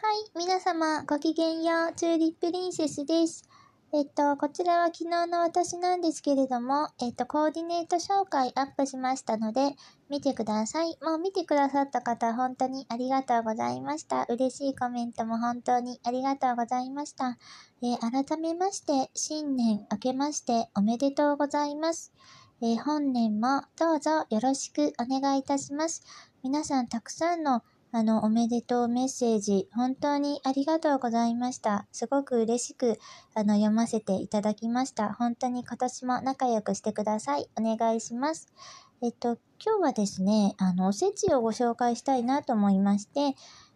はい、皆様、ごきげんよう、チューリップリンセスです。えっと、こちらは昨日の私なんですけれども、えっと、コーディネート紹介アップしましたので、見てください。もう見てくださった方、本当にありがとうございました。嬉しいコメントも本当にありがとうございました。えー、改めまして、新年明けましておめでとうございます。えー、本年もどうぞよろしくお願いいたします。皆さんたくさんのあの、おめでとうメッセージ、本当にありがとうございました。すごく嬉しく、あの、読ませていただきました。本当に今年も仲良くしてください。お願いします。えっと、今日はですね、あの、おせちをご紹介したいなと思いまして、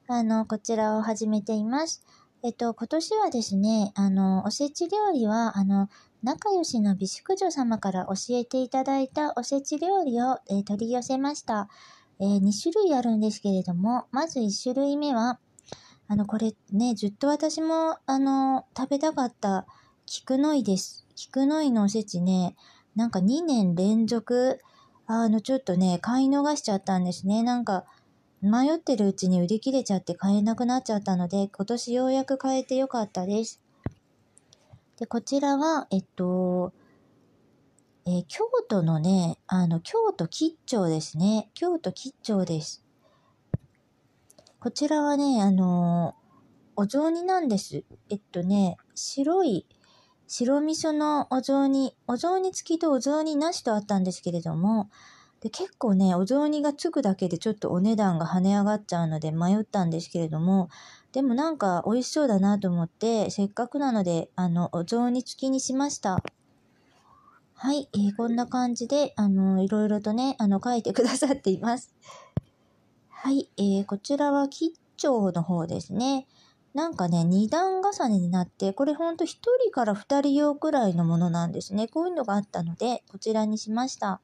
あの、こちらを始めています。えっと、今年はですね、あの、おせち料理は、あの、仲良しの美宿女様から教えていただいたおせち料理を、えー、取り寄せました。えー、2種類あるんですけれども、まず1種類目は、あの、これね、ずっと私も、あの、食べたかった菊の井です。菊の井のおせちね、なんか2年連続、あの、ちょっとね、買い逃しちゃったんですね。なんか、迷ってるうちに売り切れちゃって買えなくなっちゃったので、今年ようやく買えてよかったです。で、こちらは、えっと、えー、京都のね、あの、京都吉兆ですね。京都吉兆です。こちらはね、あのお雑煮なんです。えっとね、白い、白味噌のお雑煮、お雑煮付きとお雑煮なしとあったんですけれども、で結構ね、お雑煮がつくだけでちょっとお値段が跳ね上がっちゃうので迷ったんですけれども、でもなんか美味しそうだなと思って、せっかくなので、あの、お雑煮付きにしました。はい、えー、こんな感じで、あの、いろいろとね、あの、書いてくださっています。はい、えー、こちらは吉兆の方ですね。なんかね、二段重ねになって、これほんと1人から2人用くらいのものなんですね。こういうのがあったので、こちらにしました。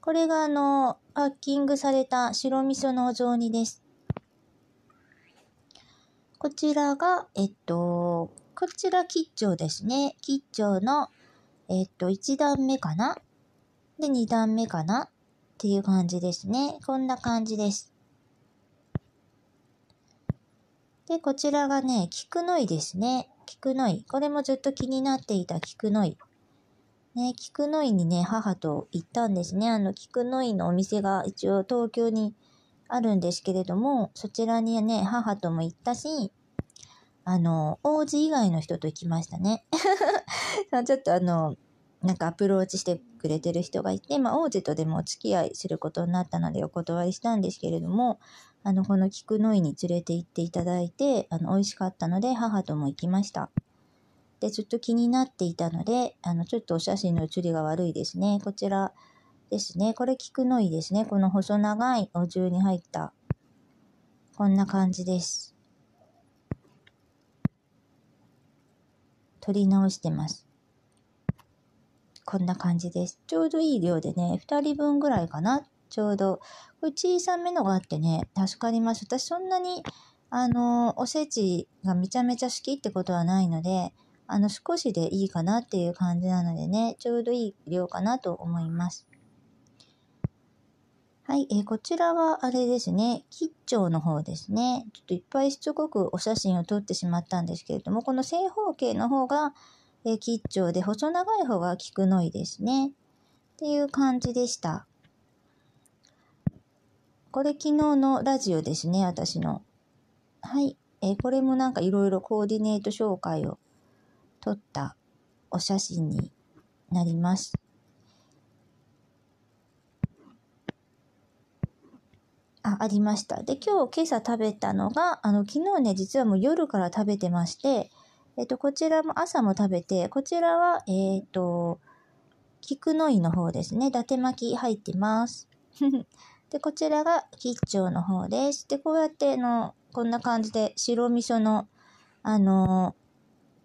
これがあの、パッキングされた白味噌のお雑煮です。こちらが、えっと、こちら吉兆ですね。吉兆のえっと、1段目かなで、2段目かなっていう感じですね。こんな感じです。で、こちらがね、菊の井ですね。菊の井。これもずっと気になっていた菊の井。ね、菊の井にね、母と行ったんですね。あの、菊の井のお店が一応東京にあるんですけれども、そちらにね、母とも行ったし、あの、王子以外の人と行きましたね。ちょっとあの、なんかアプローチしてくれてる人がいて、まあ、王子とでもお付き合いすることになったのでお断りしたんですけれども、あの、この菊の井に連れて行っていただいて、あの、美味しかったので、母とも行きました。で、ずっと気になっていたので、あの、ちょっとお写真の写りが悪いですね。こちらですね。これ菊の井ですね。この細長いお重に入った、こんな感じです。撮り直してます。こんな感じです。ちょうどいい量でね、2人分ぐらいかな。ちょうど。これ小さめのがあってね、助かります。私そんなに、あの、おせちがめちゃめちゃ好きってことはないので、あの、少しでいいかなっていう感じなのでね、ちょうどいい量かなと思います。はい、えー、こちらはあれですね、吉兆の方ですね。ちょっといっぱいしつこくお写真を撮ってしまったんですけれども、この正方形の方が、えー、吉兆で、細長い方が菊の井ですね。っていう感じでした。これ昨日のラジオですね、私の。はい、えー、これもなんかいろいろコーディネート紹介を撮ったお写真になります。ありました。で、今日、今朝食べたのが、あの、昨日ね、実はもう夜から食べてまして、えっと、こちらも朝も食べて、こちらは、えっ、ー、と、菊の井の方ですね。伊達巻き入ってます。で、こちらが吉兆の方です。で、こうやっての、こんな感じで白味噌の、あの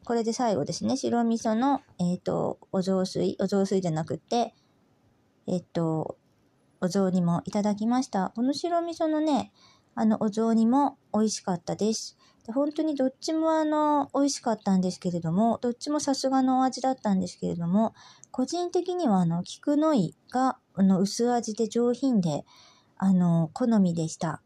ー、これで最後ですね。白味噌の、えっ、ー、と、お雑炊、お雑炊じゃなくて、えっ、と、お雑煮もいただきました。この白味噌のね、あの、お雑煮も美味しかったです。で本当にどっちもあの、美味しかったんですけれども、どっちもさすがのお味だったんですけれども、個人的にはあの、菊の井が、あの、薄味で上品で、あの、好みでした。